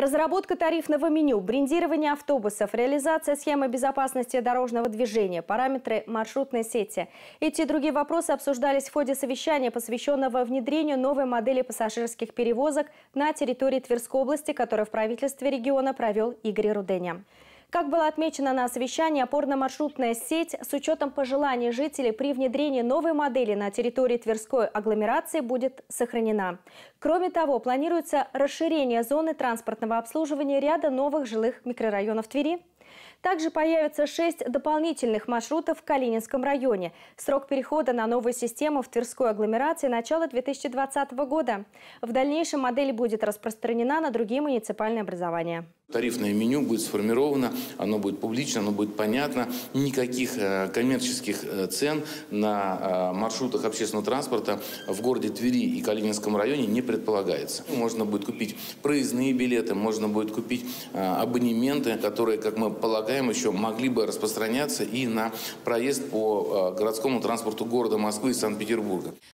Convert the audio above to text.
Разработка тарифного меню, брендирование автобусов, реализация схемы безопасности дорожного движения, параметры маршрутной сети. Эти и другие вопросы обсуждались в ходе совещания, посвященного внедрению новой модели пассажирских перевозок на территории Тверской области, которую в правительстве региона провел Игорь Руденя. Как было отмечено на совещании, опорно-маршрутная сеть с учетом пожеланий жителей при внедрении новой модели на территории Тверской агломерации будет сохранена. Кроме того, планируется расширение зоны транспортного обслуживания ряда новых жилых микрорайонов Твери. Также появится шесть дополнительных маршрутов в Калининском районе. Срок перехода на новую систему в Тверской агломерации – начало 2020 года. В дальнейшем модель будет распространена на другие муниципальные образования. Тарифное меню будет сформировано, оно будет публично, оно будет понятно. Никаких э, коммерческих э, цен на э, маршрутах общественного транспорта в городе Твери и Калининском районе не предполагается. Можно будет купить проездные билеты, можно будет купить абонементы, которые, как мы полагаем, еще могли бы распространяться и на проезд по городскому транспорту города Москвы и Санкт-Петербурга.